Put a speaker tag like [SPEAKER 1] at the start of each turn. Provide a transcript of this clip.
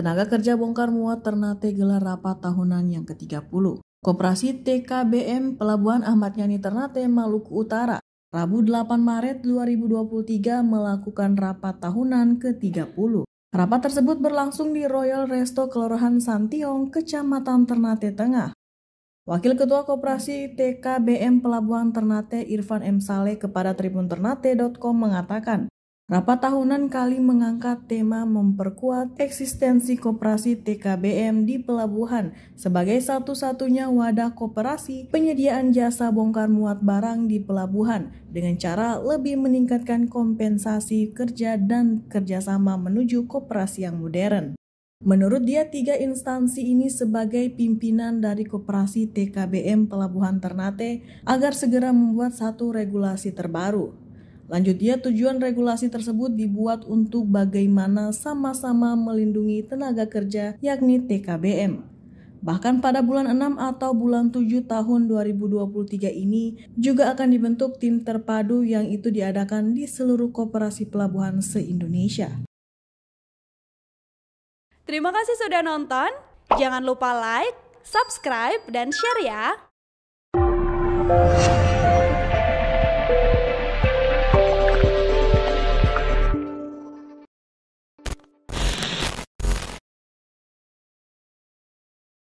[SPEAKER 1] Tenaga kerja bongkar muat Ternate gelar rapat tahunan yang ke-30. Koperasi TKBM Pelabuhan Ahmad Yani Ternate, Maluku Utara, Rabu 8 Maret 2023 melakukan rapat tahunan ke-30. Rapat tersebut berlangsung di Royal Resto Kelurahan Santiong, Kecamatan Ternate Tengah. Wakil Ketua Koperasi TKBM Pelabuhan Ternate Irfan M. Saleh kepada Tribun Ternate.com mengatakan, Rapat tahunan kali mengangkat tema memperkuat eksistensi koperasi TKBM di pelabuhan sebagai satu-satunya wadah koperasi penyediaan jasa bongkar muat barang di pelabuhan dengan cara lebih meningkatkan kompensasi kerja dan kerjasama menuju koperasi yang modern. Menurut dia, tiga instansi ini sebagai pimpinan dari Koperasi TKBM Pelabuhan Ternate agar segera membuat satu regulasi terbaru. Lanjutnya, tujuan regulasi tersebut dibuat untuk bagaimana sama-sama melindungi tenaga kerja yakni TKBM. Bahkan pada bulan 6 atau bulan 7 tahun 2023 ini juga akan dibentuk tim terpadu yang itu diadakan di seluruh kooperasi pelabuhan se-Indonesia.
[SPEAKER 2] Terima kasih sudah nonton. Jangan lupa like, subscribe, dan share ya.